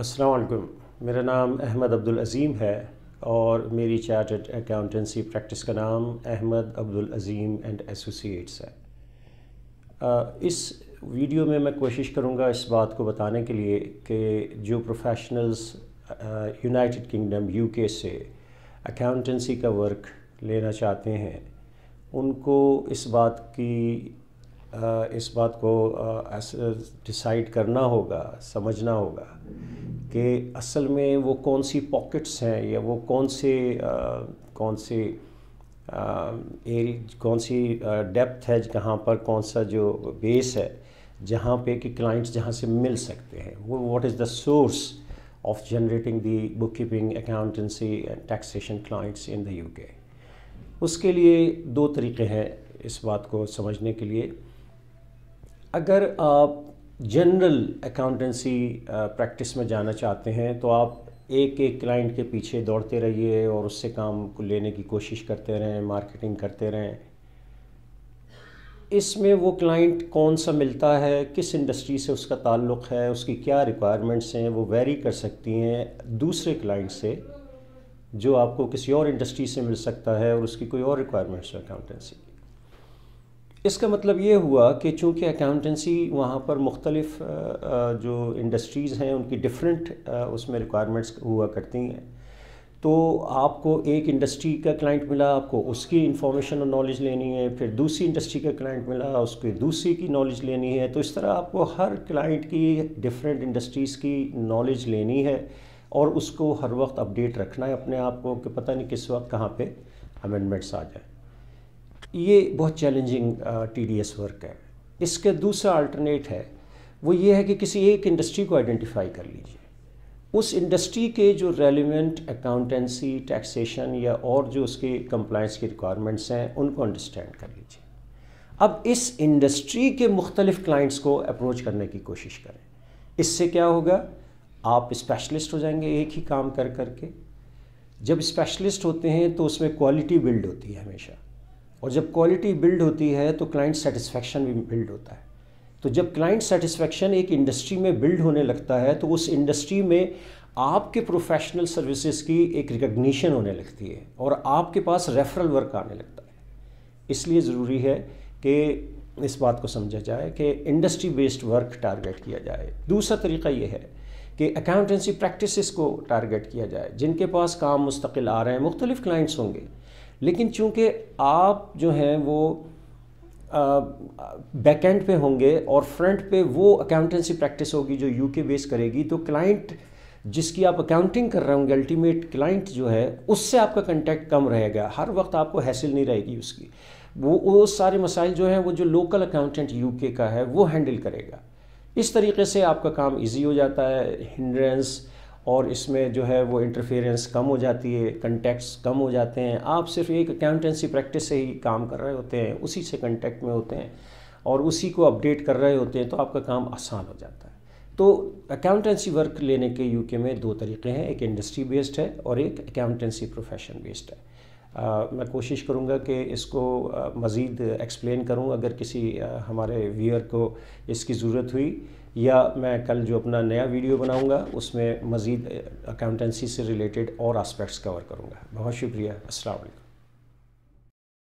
असलकुम मेरा नाम अहमद अब्दुल अज़ीम है और मेरी चार्टर्ड अकाउंटेंसी प्रैक्टिस का नाम अहमद अब्दुल अज़ीम एंड एसोसिएट्स है इस वीडियो में मैं कोशिश करूंगा इस बात को बताने के लिए कि जो प्रोफेशनल्स यूनाइटेड किंगडम यूके से अकाउंटेंसी का वर्क लेना चाहते हैं उनको इस बात की इस बात को डिसाइड करना होगा समझना होगा कि असल में वो कौन सी पॉकेट्स हैं या वो कौन से कौन से एरिया कौन सी डेप्थ है जहाँ पर कौन सा जो बेस है जहाँ पे कि क्लाइंट्स जहाँ से मिल सकते हैं वो what is the source of generating the bookkeeping accountancy and taxation clients in the UK उसके लिए दो तरीके हैं इस बात को समझने के लिए अगर आप जनरल अकाउंटेंसी प्रैक्टिस में जाना चाहते हैं तो आप एक एक क्लाइंट के पीछे दौड़ते रहिए और उससे काम को लेने की कोशिश करते रहें मार्केटिंग करते रहें इसमें वो क्लाइंट कौन सा मिलता है किस इंडस्ट्री से उसका ताल्लुक़ है उसकी क्या रिक्वायरमेंट्स हैं वो वेरी कर सकती हैं दूसरे क्लाइंट से जो आपको किसी और इंडस्ट्री से मिल सकता है और उसकी कोई और रिक्वायरमेंट्स है अकाउंटेंसी इसका मतलब ये हुआ कि चूँकि अकाउंटेंसी वहाँ पर मुख्तलिफ जो इंडस्ट्रीज़ हैं उनकी डिफरेंट उसमें रिक्वायरमेंट्स हुआ करती हैं तो आपको एक इंडस्ट्री का क्लाइंट मिला आपको उसकी इन्फॉर्मेशन और नॉलेज लेनी है फिर दूसरी इंडस्ट्री का क्लाइंट मिला उसके दूसरी की नॉलेज लेनी है तो इस तरह आपको हर क्लाइंट की डिफरेंट इंडस्ट्रीज़ की नॉलेज लेनी है और उसको हर वक्त अपडेट रखना है अपने आप को कि पता नहीं किस वक्त कहाँ पे अमेंडमेंट्स आ जाए ये बहुत चैलेंजिंग टीडीएस वर्क है इसका दूसरा अल्टरनेट है वो ये है कि किसी एक इंडस्ट्री को आइडेंटिफाई कर लीजिए उस इंडस्ट्री के जो रेलिवेंट अकाउंटेंसी टैक्सेशन या और जो उसके कंप्लाइंस की रिक्वायरमेंट्स हैं उनको अंडरस्टैंड कर लीजिए अब इस इंडस्ट्री के मुख्तलिफ क्लाइंट्स को अप्रोच करने की कोशिश करें इससे क्या होगा आप स्पेशलिस्ट हो जाएंगे एक ही काम कर करके जब स्पेशलिस्ट होते हैं तो उसमें क्वालिटी बिल्ड होती है हमेशा और जब क्वालिटी बिल्ड होती है तो क्लाइंट सेटिस्फेक्शन भी बिल्ड होता है तो जब क्लाइंट सेटिस्फेक्शन एक इंडस्ट्री में बिल्ड होने लगता है तो उस इंडस्ट्री में आपके प्रोफेशनल सर्विसेज की एक रिकग्निशन होने लगती है और आपके पास रेफरल वर्क आने लगता है इसलिए ज़रूरी है कि इस बात को समझा जाए कि इंडस्ट्री बेस्ड वर्क टारगेट किया जाए दूसरा तरीका यह है कि अकाउंटेंसी प्रैक्टिसेस को टारगेट किया जाए जिनके पास काम मुस्तकिल आ रहे हैं मुख्तलिफ क्लाइंट्स होंगे लेकिन चूंकि आप जो हैं वो बैक एंड पे होंगे और फ्रंट पे वो अकाउंटेंसी प्रैक्टिस होगी जो यूके बेस करेगी तो क्लाइंट जिसकी आप अकाउंटिंग कर रहे होंगे अल्टीमेट क्लाइंट जो है उससे आपका कंटेक्ट कम रहेगा हर वक्त आपको हैसिल नहीं रहेगी उसकी वो वो सारे मसाइल जो हैं वो जो लोकल अकाउंटेंट यूके का है वो हैंडल करेगा इस तरीके से आपका काम इजी हो जाता है हिंड्रेंस और इसमें जो है वो इंटरफेरेंस कम हो जाती है कंटेक्ट्स कम हो जाते हैं आप सिर्फ एक अकाउंटेंसी प्रैक्टिस से ही काम कर रहे होते हैं उसी से कंटेक्ट में होते हैं और उसी को अपडेट कर रहे होते हैं तो आपका काम आसान हो जाता है तो अकाउंटेंसी वर्क लेने के यूके में दो तरीके हैं एक इंडस्ट्री बेस्ड है और एक अकाउंटेंसी प्रोफेशन बेस्ड है आ, मैं कोशिश करूँगा कि इसको मज़ीद एक्सप्लेन करूँ अगर किसी आ, हमारे व्यूअर को इसकी ज़रूरत हुई या मैं कल जो अपना नया वीडियो बनाऊंगा उसमें मज़ीद अकाउंटेंसी से रिलेटेड और आस्पेक्ट्स कवर करूंगा बहुत शुक्रिया अस्सलाम वालेकुम